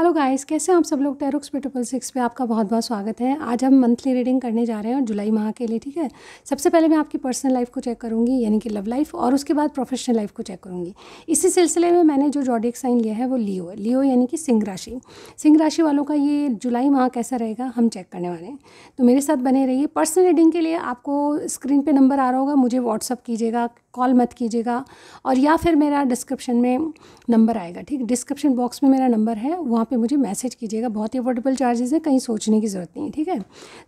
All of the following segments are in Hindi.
हेलो गाइस कैसे हैं आप सब लोग टेरुक्स पी ट्रिपल सिक्स पे आपका बहुत बहुत स्वागत है आज हम मंथली रीडिंग करने जा रहे हैं और जुलाई माह के लिए ठीक है सबसे पहले मैं आपकी पर्सनल लाइफ को चेक करूँगी यानी कि लव लाइफ और उसके बाद प्रोफेशनल लाइफ को चेक करूँगी इसी सिलसिले में मैंने जो जॉडिक साइन लिया है वो लियो है लियो यानी कि सिंह राशि सिंह राशि वालों का ये जुलाई माह कैसा रहेगा हम चेक करने वाले हैं तो मेरे साथ बने रहिए पर्सनल रीडिंग के लिए आपको स्क्रीन पर नंबर आ रहा होगा मुझे व्हाट्सअप कीजिएगा कॉल मत कीजिएगा और या फिर मेरा डिस्क्रिप्शन में नंबर आएगा ठीक डिस्क्रिप्शन बॉक्स में मेरा नंबर है वहाँ पे मुझे मैसेज कीजिएगा बहुत ही अफोर्डेबल चार्जेस हैं कहीं सोचने की ज़रूरत नहीं है ठीक है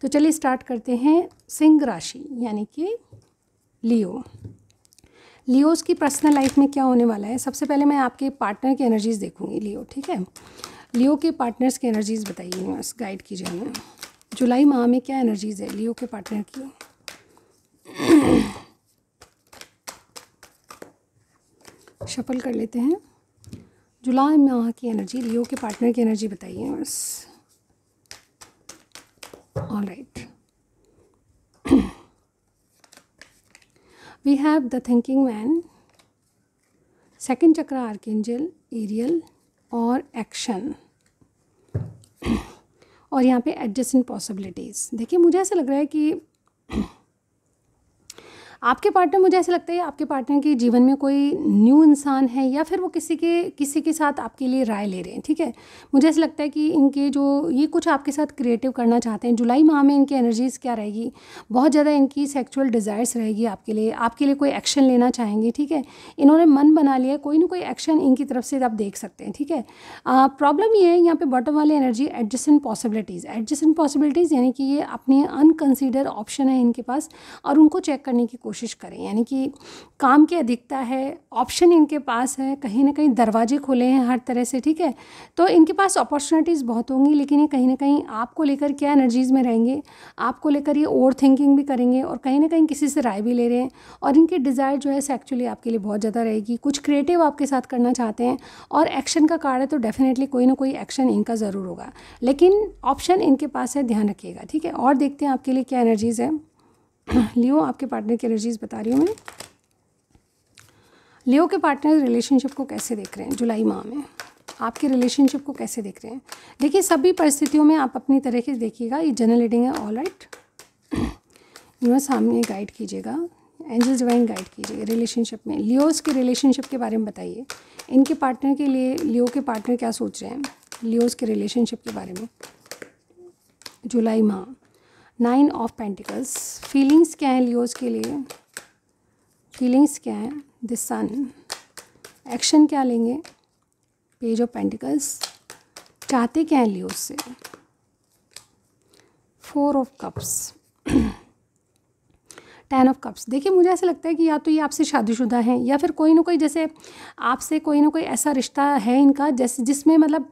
तो चलिए स्टार्ट करते हैं सिंह राशि यानी कि लियो लियोज़ की पर्सनल लाइफ में क्या होने वाला है सबसे पहले मैं आपके पार्टनर की एनर्जीज़ देखूंगी लियो ठीक है लियो के पार्टनर्स की एनर्जीज़ बताइए बस गाइड कीजिए हमें जुलाई माह में क्या एनर्जीज़ है लियो के पार्टनर की शफल कर लेते हैं जुलाई माह की एनर्जी लियो के पार्टनर की एनर्जी बताइए बस all right we have the thinking man second chakra archangel Ariel और एक्शन और यहाँ पे एडजस्ट इन पॉसिबिलिटीज़ देखिए मुझे ऐसा लग रहा है कि आपके पार्टनर मुझे ऐसा लगता है आपके पार्टनर के जीवन में कोई न्यू इंसान है या फिर वो किसी के किसी के साथ आपके लिए राय ले रहे हैं ठीक है मुझे ऐसा लगता है कि इनके जो ये कुछ आपके साथ क्रिएटिव करना चाहते हैं जुलाई माह में इनकी एनर्जीज़ क्या रहेगी बहुत ज़्यादा इनकी सेक्चुअल डिज़ायर्स रहेगी आपके लिए आपके लिए कोई एक्शन लेना चाहेंगे ठीक है इन्होंने मन बना लिया कोई ना कोई एक्शन इनकी तरफ से आप देख सकते हैं ठीक है प्रॉब्लम ये है यहाँ पे बॉटम वाली energy adjustment possibilities adjustment possibilities यानी कि ये अपने अनकंसिडर ऑप्शन है इनके पास और उनको चेक करने की कोई कोशिश करें यानी कि काम की अधिकता है ऑप्शन इनके पास है कहीं ना कहीं दरवाजे खुले हैं हर तरह से ठीक है तो इनके पास अपॉर्चुनिटीज़ बहुत होंगी लेकिन ये कहीं ना कहीं आपको लेकर क्या एनर्जीज़ में रहेंगे आपको लेकर ये ओवर थिंकिंग भी करेंगे और कहीं ना कहीं किसी से राय भी ले रहे हैं और इनके डिज़ायर जो है एक्चुअली आपके लिए बहुत ज़्यादा रहेगी कुछ क्रिएटिव आपके साथ करना चाहते हैं और एक्शन का कार्ड है तो डेफिनेटली कोई ना कोई एक्शन इनका ज़रूर होगा लेकिन ऑप्शन इनके पास है ध्यान रखिएगा ठीक है और देखते हैं आपके लिए क्या एनर्जीज़ है लियो आपके पार्टनर की एनर्जीज बता रही हूँ मैं लियो के पार्टनर रिलेशनशिप को कैसे देख रहे हैं जुलाई माह में आपके रिलेशनशिप को कैसे देख रहे हैं देखिए सभी परिस्थितियों में आप अपनी तरह के देखिएगा ये जनरल रीडिंग है ऑल राइट यूनिवर्स सामने गाइड कीजिएगा एंजल डिवाइन गाइड कीजिएगा रिलेशनशिप में लियोस के रिलेशनशिप के बारे में बताइए इनके पार्टनर के लिए लियो के पार्टनर क्या सोच रहे हैं लियोस के रिलेशनशिप के बारे में जुलाई माह नाइन ऑफ पेंटिकल्स फीलिंग्स क्या हैं लियोज के लिए फीलिंग्स क्या हैं द सन एक्शन क्या लेंगे पेज ऑफ पेंटिकल्स चाहते क्या हैं लियोज से four of cups ten of cups देखिए मुझे ऐसा लगता है कि या तो ये आपसे शादीशुदा हैं या फिर कोई ना कोई जैसे आपसे कोई ना कोई ऐसा रिश्ता है इनका जैसे जिसमें मतलब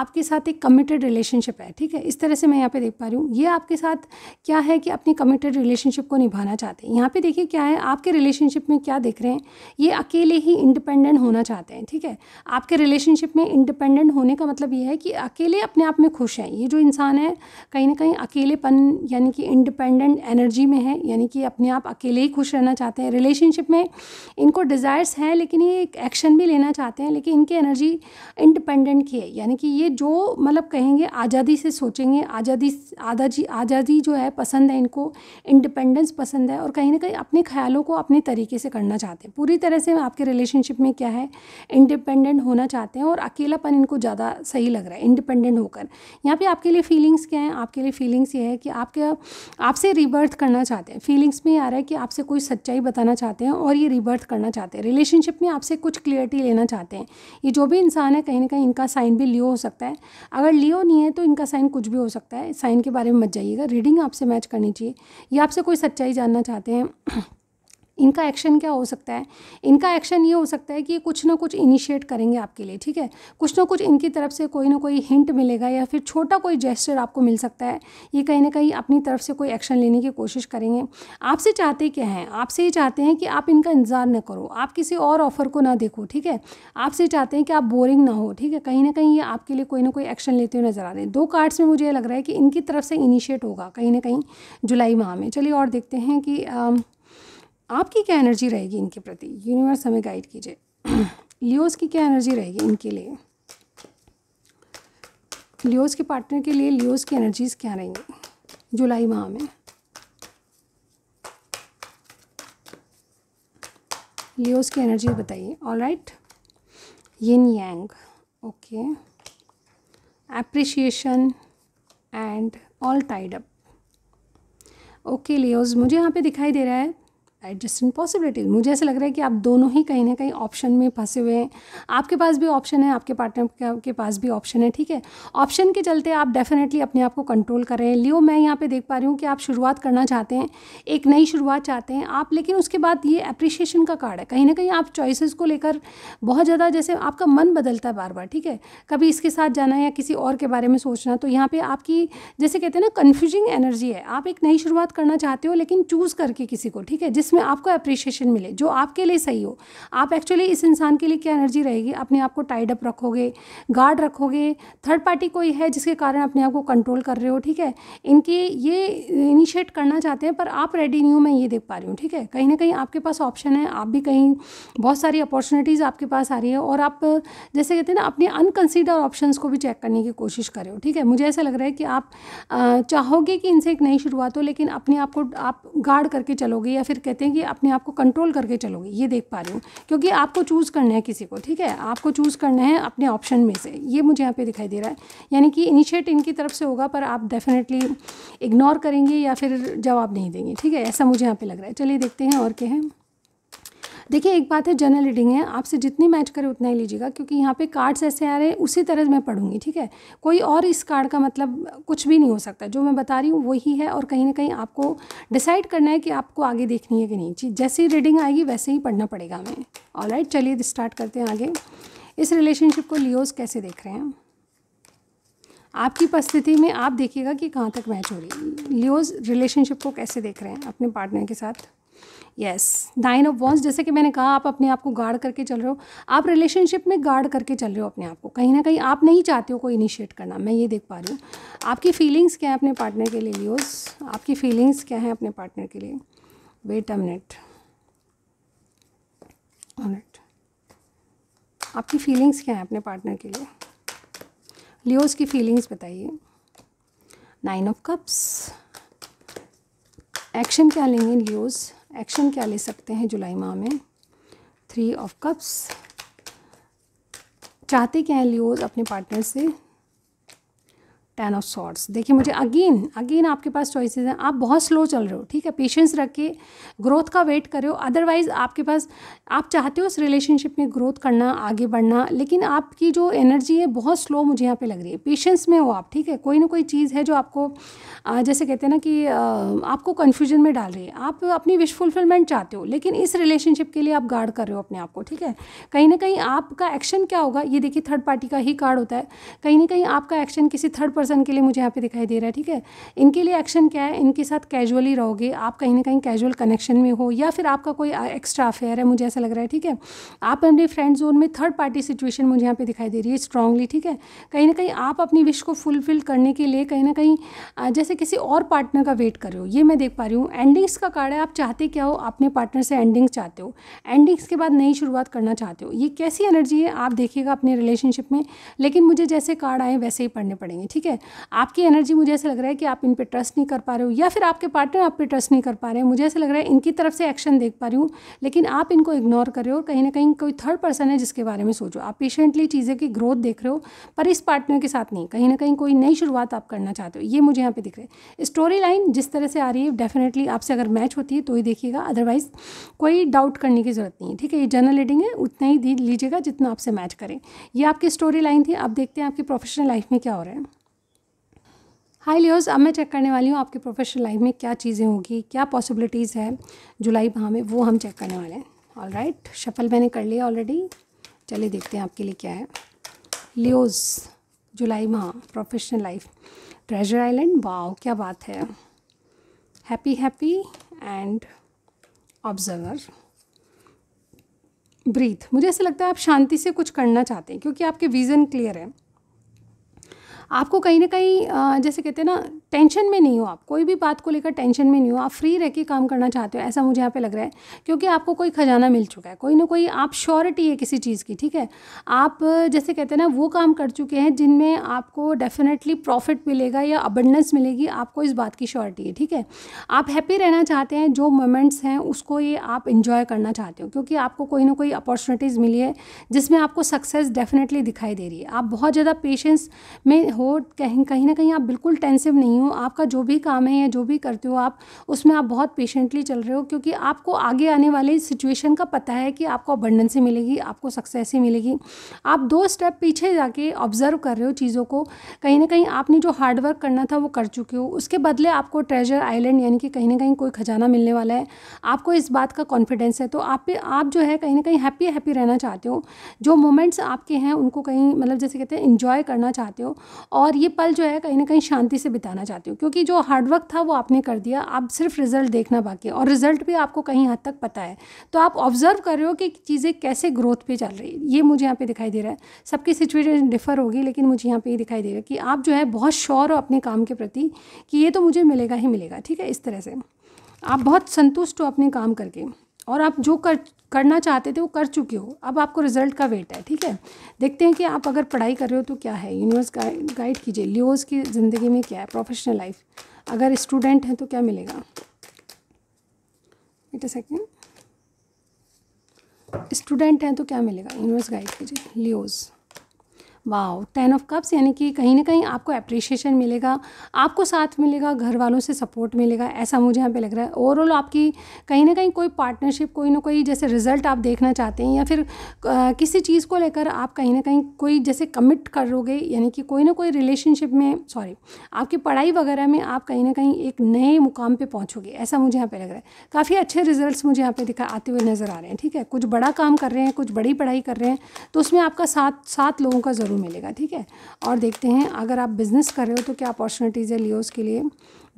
आपके साथ एक कमिटेड रिलेशनशिप है ठीक है इस तरह से मैं यहाँ पे देख पा रही हूँ ये आपके साथ क्या है कि अपनी कमिटेड रिलेशनशिप को निभाना चाहते हैं यहाँ पर देखिए क्या है आपके रिलेशनशिप में क्या देख रहे हैं ये अकेले ही इंडिपेंडेंट होना चाहते हैं ठीक है आपके रिलेशनशिप में इंडिपेंडेंट होने का मतलब ये है कि अकेले अपने आप में खुश हैं ये जो इंसान है कहीं ना कहीं अकेलेपन यानी कि इंडिपेंडेंट एनर्जी में है यानी कि अपने आप अकेले ही खुश रहना चाहते हैं रिलेशनशिप में इनको डिज़ायर्स हैं लेकिन ये एक एक्शन भी लेना चाहते हैं लेकिन इनकी एनर्जी इंडिपेंडेंट की है यानी कि ये जो मतलब कहेंगे आज़ादी से सोचेंगे आज़ादी आज़ादी आज़ादी जो है पसंद है इनको इंडिपेंडेंस पसंद है और कहीं ना कहीं अपने ख्यालों को अपने तरीके से करना चाहते हैं पूरी तरह से आपके रिलेशनशिप में क्या है इंडिपेंडेंट होना चाहते हैं और अकेलापन इनको ज़्यादा सही लग रहा है इंडिपेंडेंट होकर यहाँ पे आपके लिए फीलिंग्स क्या हैं आपके लिए फीलिंग्स ये है कि आपके आपसे रिबर्थ करना चाहते हैं फीलिंग्स सेंस में आ रहा है कि आपसे कोई सच्चाई बताना चाहते हैं और ये रिबर्थ करना चाहते हैं रिलेशनशिप में आपसे कुछ क्लियरिटी लेना चाहते हैं ये जो भी इंसान है कहीं ना कहीं इनका साइन भी लियो हो सकता है अगर लियो नहीं है तो इनका साइन कुछ भी हो सकता है साइन के बारे में मत जाइएगा रीडिंग आपसे मैच करनी चाहिए या आपसे कोई सच्चाई जानना चाहते हैं इनका एक्शन क्या हो सकता है इनका एक्शन ये हो सकता है कि कुछ ना कुछ इनिशिएट करेंगे आपके लिए ठीक है कुछ ना कुछ इनकी तरफ से कोई ना कोई हिंट मिलेगा या फिर छोटा कोई जेस्टर आपको मिल सकता है ये कहीं ना कहीं अपनी तरफ से कोई एक्शन लेने की कोशिश करेंगे आपसे चाहते क्या हैं आपसे ये चाहते हैं कि आप इनका इंतज़ार ना करो आप किसी और ऑफ़र को ना देखो ठीक है आपसे चाहते हैं कि आप बोरिंग ना हो ठीक है कहीं ना कहीं ये आपके लिए कोई ना कोई एक्शन लेते हुए नज़र आ रहे हैं दो कार्ड्स में मुझे ये लग रहा है कि इनकी तरफ से इनिशिएट होगा कहीं ना कहीं जुलाई माह में चलिए और देखते हैं कि आ, आपकी क्या एनर्जी रहेगी इनके प्रति यूनिवर्स हमें गाइड कीजिए लियोज की क्या एनर्जी रहेगी इनके लिए लियोज के पार्टनर के लिए लियोज की एनर्जीज क्या रहेंगी जुलाई माह में लियोज की एनर्जी बताइए all right yin yang okay appreciation and all tied up okay Leos मुझे यहाँ पे दिखाई दे रहा है एडजस्टिंग पॉसिबिलिटीज मुझे ऐसा लग रहा है कि आप दोनों ही कहीं ना कहीं ऑप्शन में फंसे हुए हैं आपके पास भी ऑप्शन है आपके पार्टनर के पास भी ऑप्शन है ठीक है ऑप्शन के चलते आप डेफिनेटली अपने आप को कंट्रोल कर रहे हैं लियो मैं यहाँ पे देख पा रही हूँ कि आप शुरुआत करना चाहते हैं एक नई शुरुआत चाहते हैं आप लेकिन उसके बाद ये अप्रिशिएशन का कार्ड है कहीं ना कहीं आप चॉइसेस को लेकर बहुत ज़्यादा जैसे आपका मन बदलता है बार बार ठीक है कभी इसके साथ जाना या किसी और के बारे में सोचना तो यहाँ पर आपकी जैसे कहते हैं ना कन्फ्यूजिंग एनर्जी है आप एक नई शुरुआत करना चाहते हो लेकिन चूज़ करके किसी को ठीक है जिस जिसमें आपको अप्रिशिएशन मिले जो आपके लिए सही हो आप एक्चुअली इस इंसान के लिए क्या एनर्जी रहेगी अपने आप को टाइड अप रखोगे गार्ड रखोगे थर्ड पार्टी कोई है जिसके कारण अपने आप को कंट्रोल कर रहे हो ठीक है इनकी ये इनिशिएट करना चाहते हैं पर आप रेडी नहीं हो मैं ये देख पा रही हूँ ठीक है कहीं ना कहीं आपके पास ऑप्शन है आप भी कहीं बहुत सारी अपॉर्चुनिटीज़ आपके पास आ रही है और आप जैसे कहते हैं ना अपने अनकंसिडर ऑप्शन को भी चेक करने की कोशिश करें ठीक है मुझे ऐसा लग रहा है कि आप चाहोगे कि इनसे एक नई शुरुआत हो लेकिन अपने आप को आप गार्ड करके चलोगे या फिर कहते कहते हैं कि अपने आप को कंट्रोल करके चलोगे ये देख पा रही हूँ क्योंकि आपको चूज़ करना है किसी को ठीक है आपको चूज़ करना है अपने ऑप्शन में से ये मुझे यहाँ पे दिखाई दे रहा है यानी कि इनिशिएट इनकी तरफ से होगा पर आप डेफिनेटली इग्नोर करेंगे या फिर जवाब नहीं देंगे ठीक है ऐसा मुझे यहाँ पर लग रहा है चलिए देखते हैं और क्या है देखिए एक बात है जनरल रीडिंग है आपसे जितनी मैच करे उतना ही लीजिएगा क्योंकि यहाँ पे कार्ड्स ऐसे आ रहे हैं उसी तरह मैं पढ़ूंगी ठीक है कोई और इस कार्ड का मतलब कुछ भी नहीं हो सकता जो मैं बता रही हूँ वही है और कहीं ना कहीं आपको डिसाइड करना है कि आपको आगे देखनी है कि नहीं चीज़ जैसे ही रीडिंग आएगी वैसे ही पढ़ना पड़ेगा हमें ऑल चलिए स्टार्ट करते हैं आगे इस रिलेशनशिप को लियोज कैसे देख रहे हैं आपकी उपस्थिति में आप देखिएगा कि कहाँ तक मैच हो रही है लियोज रिलेशनशिप को कैसे देख रहे हैं अपने पार्टनर के साथ यस नाइन ऑफ वॉन्स जैसे कि मैंने कहा आप अपने आप को गार्ड करके चल रहे हो आप रिलेशनशिप में गार्ड करके चल रहे हो अपने आप को कहीं ना कहीं आप नहीं चाहते हो कोई इनिशिएट करना मैं ये देख पा रही हूँ आपकी फीलिंग्स क्या है अपने पार्टनर के लिए लियोस आपकी फीलिंग्स क्या है अपने पार्टनर के लिए वेट अ मिनट आपकी फीलिंग्स क्या हैं अपने पार्टनर के लिए लियोस की फीलिंग्स बताइए नाइन ऑफ कप्स एक्शन क्या लेंगे लियोज़ एक्शन क्या ले सकते हैं जुलाई माह में थ्री ऑफ कप्स चाहते क्या हैं लियोज अपने पार्टनर से टेन ऑफ सॉर्ट्स देखिए मुझे अगेन अगेन आपके पास चॉइसेस हैं आप बहुत स्लो चल रहे हो ठीक है पेशेंस रख के ग्रोथ का वेट कर रहे हो अदरवाइज़ आपके पास आप चाहते हो उस रिलेशनशिप में ग्रोथ करना आगे बढ़ना लेकिन आपकी जो एनर्जी है बहुत स्लो मुझे यहाँ पे लग रही है पेशेंस में हो आप ठीक है कोई ना कोई चीज़ है जो आपको जैसे कहते हैं ना कि आपको कन्फ्यूजन में डाल रही है आप अपनी विश फुलफिलमेंट चाहते हो लेकिन इस रिलेशनशिप के लिए आप गार्ड कर रहे हो अपने आप को ठीक है कहीं ना कहीं आपका एक्शन क्या होगा ये देखिए थर्ड पार्टी का ही कार्ड होता है कहीं ना कहीं आपका एक्शन किसी थर्ड पर्सन पर्सन के लिए मुझे यहाँ पे दिखाई दे रहा है ठीक है इनके लिए एक्शन क्या है इनके साथ कैजुअली रहोगे आप कहीं ना कहीं कैजुअल कनेक्शन में हो या फिर आपका कोई एक्स्ट्रा अफेयर है मुझे ऐसा लग रहा है ठीक है आप अपने फ्रेंड जोन में थर्ड पार्टी सिचुएशन मुझे यहाँ पे दिखाई दे रही है स्ट्रांगली ठीक है कहीं ना कहीं आप अपनी विश को फुलफिल करने के लिए कहीं ना कहीं जैसे किसी और पार्टनर का वेट कर रहे हो ये मैं देख पा रही हूँ एंडिंग्स का कार्ड है आप चाहते क्या हो अपने पार्टनर से एंडिंग्स चाहते हो एंडिंग्स के बाद नई शुरुआत करना चाहते हो ये कैसी एनर्जी है आप देखिएगा अपने रिलेशनशिप में लेकिन मुझे जैसे कार्ड आए वैसे ही पढ़ने पड़ेंगे ठीक है है आपकी एनर्जी मुझे ऐसा लग रहा है कि आप इन पर ट्रस्ट नहीं कर पा रहे हो या फिर आपके पार्टनर आप पे ट्रस्ट नहीं कर पा रहे हैं मुझे ऐसा लग रहा है इनकी तरफ से एक्शन देख पा रही हूँ लेकिन आप इनको इग्नोर कर रहे हो कहीं ना कहीं कोई थर्ड पर्सन है जिसके बारे में सोचो आप पेशेंटली चीज़ें की ग्रोथ देख रहे हो पर इस पार्टनर के साथ नहीं कहीं ना कहीं कोई नई शुरुआत आप करना चाहते हो ये मुझे यहाँ पे दिख रहा है स्टोरी लाइन जिस तरह से आ रही है डेफिनेटली आपसे अगर मैच होती है तो ही देखिएगा अदरवाइज कोई डाउट करने की ज़रूरत नहीं है ठीक है ये जनरल रीडिंग है उतना ही लीजिएगा जितना आपसे मैच करें ये आपकी स्टोरी लाइन थी आप देखते हैं आपकी प्रोफेशनल लाइफ में क्या हो रहा है हाय लियोस अब मैं चेक करने वाली हूँ आपकी प्रोफेशनल लाइफ में क्या चीज़ें होगी क्या पॉसिबिलिटीज़ है जुलाई माह में वो हम चेक करने वाले हैं ऑल राइट शफल मैंने कर लिया ऑलरेडी चलिए देखते हैं आपके लिए क्या है लियोस जुलाई माह professional life treasure island wow क्या बात है happy happy and observer breathe मुझे ऐसा लगता है आप शांति से कुछ करना चाहते हैं क्योंकि आपके विज़न क्लियर हैं आपको कहीं ना कहीं जैसे कहते हैं ना टेंशन में नहीं हो आप कोई भी बात को लेकर टेंशन में नहीं हो आप फ्री रह के काम करना चाहते हो ऐसा मुझे यहाँ पे लग रहा है क्योंकि आपको कोई खजाना मिल चुका है कोई ना कोई आप श्योरिटी है किसी चीज़ की ठीक है आप जैसे कहते हैं ना वो काम कर चुके हैं जिनमें आपको डेफिनेटली प्रॉफिट मिलेगा या अबंडेंस मिलेगी आपको इस बात की श्योरिटी है ठीक है आप हैप्पी रहना चाहते हैं जो मोमेंट्स हैं उसको ये आप इन्जॉय करना चाहते हो क्योंकि आपको कोई ना कोई अपॉर्चुनिटीज़ मिली है जिसमें आपको सक्सेस डेफिनेटली दिखाई दे रही है आप बहुत ज़्यादा पेशेंस में हो कहीं कहीं ना कहीं आप बिल्कुल टेंसिव नहीं हो आपका जो भी काम है या जो भी करते हो आप उसमें आप बहुत पेशेंटली चल रहे हो क्योंकि आपको आगे आने वाले सिचुएशन का पता है कि आपको अबंडेंस मिलेगी आपको सक्सेस ही मिलेगी आप दो स्टेप पीछे जाके ऑब्जर्व कर रहे हो चीज़ों को कहीं ना कहीं आपने जो हार्डवर्क करना था वो कर चुके हो उसके बदले आपको ट्रेजर आइलैंड यानी कि कहीं ना कहीं कोई खजाना मिलने वाला है आपको इस बात का कॉन्फिडेंस है तो आप पे आप जो है कहीं ना कहीं हैप्पी हैप्पी रहना चाहते हो जो मोमेंट्स आपके हैं उनको कहीं मतलब जैसे कहते हैं इंजॉय करना चाहते हो और ये पल जो है कहीं ना कहीं शांति से बिताना चाहती हूँ क्योंकि जो हार्डवर्क था वो आपने कर दिया आप सिर्फ रिज़ल्ट देखना बाकी है और रिज़ल्ट भी आपको कहीं हद तक पता है तो आप ऑब्जर्व कर रहे हो कि चीज़ें कैसे ग्रोथ पे चल रही है ये मुझे यहाँ पे दिखाई दे रहा है सबकी सिचुएशन डिफर होगी लेकिन मुझे यहाँ पे ये दिखाई दे रहा है कि आप जो है बहुत श्योर हो अपने काम के प्रति कि ये तो मुझे मिलेगा ही मिलेगा ठीक है इस तरह से आप बहुत संतुष्ट हो अपने काम करके और आप जो कर करना चाहते थे वो कर चुके हो अब आपको रिजल्ट का वेट है ठीक है देखते हैं कि आप अगर पढ़ाई कर रहे हो तो क्या है यूनिवर्स गाइड गाइड कीजिए लियोज की ज़िंदगी में क्या है प्रोफेशनल लाइफ अगर स्टूडेंट हैं तो क्या मिलेगा इट अ सेकेंड स्टूडेंट हैं तो क्या मिलेगा यूनिवर्स गाइड कीजिए लियोज़ वाह टेन ऑफ कप्स यानी कि कहीं ना कहीं आपको अप्रिशिएशन मिलेगा आपको साथ मिलेगा घर वालों से सपोर्ट मिलेगा ऐसा मुझे यहाँ पे लग रहा है ओवरऑल आपकी कहीं ना कहीं कोई पार्टनरशिप कोई ना कोई जैसे रिजल्ट आप देखना चाहते हैं या फिर आ, किसी चीज़ को लेकर आप कहीं ना कहीं कोई जैसे कमिट करोगे यानी कि कोई ना कोई रिलेशनशिप में सॉरी आपकी पढ़ाई वगैरह में आप कहीं ना कहीं एक नए मुकाम पर पहुँचोगे ऐसा मुझे यहाँ पर लग रहा है काफ़ी अच्छे रिजल्ट मुझे यहाँ पर दिखा आते हुए नज़र आ रहे हैं ठीक है कुछ बड़ा काम कर रहे हैं कुछ बड़ी पढ़ाई कर रहे हैं तो उसमें आपका साथ सात लोगों का ज़रूर ज़रूर मिलेगा ठीक है और देखते हैं अगर आप बिज़नेस कर रहे हो तो क्या अपॉर्चुनिटीज़ है लियोज़ के लिए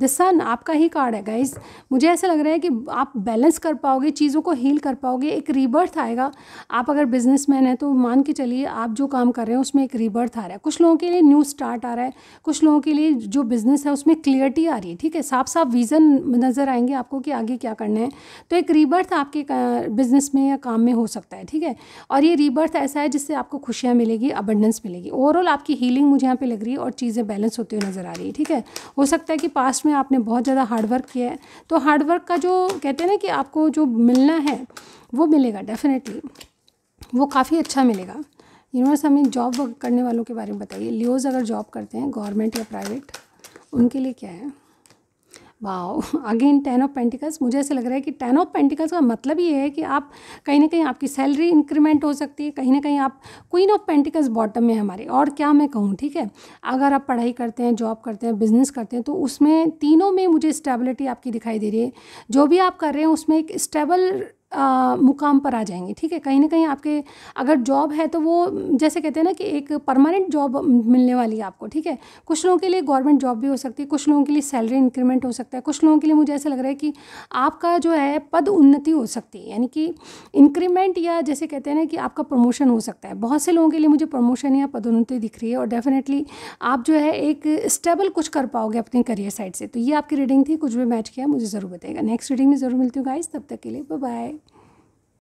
द सन आपका ही कार्ड है गाइज मुझे ऐसा लग रहा है कि आप बैलेंस कर पाओगे चीज़ों को हील कर पाओगे एक रीबर्थ आएगा आप अगर बिजनेसमैन हैं तो मान के चलिए आप जो काम कर रहे हैं उसमें एक रीबर्थ आ रहा है कुछ लोगों के लिए न्यू स्टार्ट आ रहा है कुछ लोगों के लिए जो बिज़नेस है उसमें क्लियरिटी आ रही है ठीक है साफ साफ विज़न नज़र आएंगे आपको कि आगे क्या करना है तो एक रीबर्थ आपके बिज़नेस में या काम में हो सकता है ठीक है और ये रीबर्थ ऐसा है जिससे आपको खुशियाँ मिलेगी अबंडेंस मिलेगी ओवरऑल आपकी हीलिंग मुझे यहाँ पर लग रही है और चीज़ें बैलेंस होती हुई नज़र आ रही है ठीक है हो सकता है कि पास्ट लास्ट में आपने बहुत ज़्यादा हार्डवर्क किया है तो हार्डवर्क का जो कहते हैं ना कि आपको जो मिलना है वो मिलेगा डेफिनेटली वो काफ़ी अच्छा मिलेगा यूनिवर्स हमें जॉब करने वालों के बारे में बताइए लियोज़ e अगर जॉब करते हैं गवर्नमेंट या प्राइवेट उनके लिए क्या है वाह अगेन टेन ऑफ पेंटिकल्स मुझे ऐसे लग रहा है कि टेन ऑफ पेंटिकल्स का मतलब ये है कि आप कहीं ना कहीं आपकी सैलरी इंक्रीमेंट हो सकती है कहीं ना कहीं आप क्वीन ऑफ पेंटिकल्स बॉटम में हमारे और क्या मैं कहूँ ठीक है अगर आप पढ़ाई करते हैं जॉब करते हैं बिजनेस करते हैं तो उसमें तीनों में मुझे स्टेबिलिटी आपकी दिखाई दे रही है जो भी आप कर रहे हैं उसमें एक स्टेबल आ, मुकाम पर आ जाएंगे ठीक है कहीं ना कहीं आपके अगर जॉब है तो वो जैसे कहते हैं ना कि एक परमानेंट जॉब मिलने वाली है आपको ठीक है कुछ लोगों के लिए गवर्नमेंट जॉब भी हो सकती है कुछ लोगों के लिए सैलरी इंक्रीमेंट हो सकता है कुछ लोगों के लिए मुझे ऐसा लग रहा है कि आपका जो है पद उन्नति हो सकती है यानी कि इंक्रीमेंट या जैसे कहते हैं ना कि आपका प्रमोशन हो सकता है बहुत से लोगों के लिए मुझे प्रमोशन या पदोन्नति दिख रही है और डेफिनेटली आप जो है एक स्टेबल कुछ कर पाओगे अपने करियर साइड से तो ये आपकी रीडिंग थी कुछ भी मैच किया मुझे ज़रूर बताएगा नेक्स्ट रीडिंग में ज़रूर मिलती हूँ गाइज तब तक के लिए बाय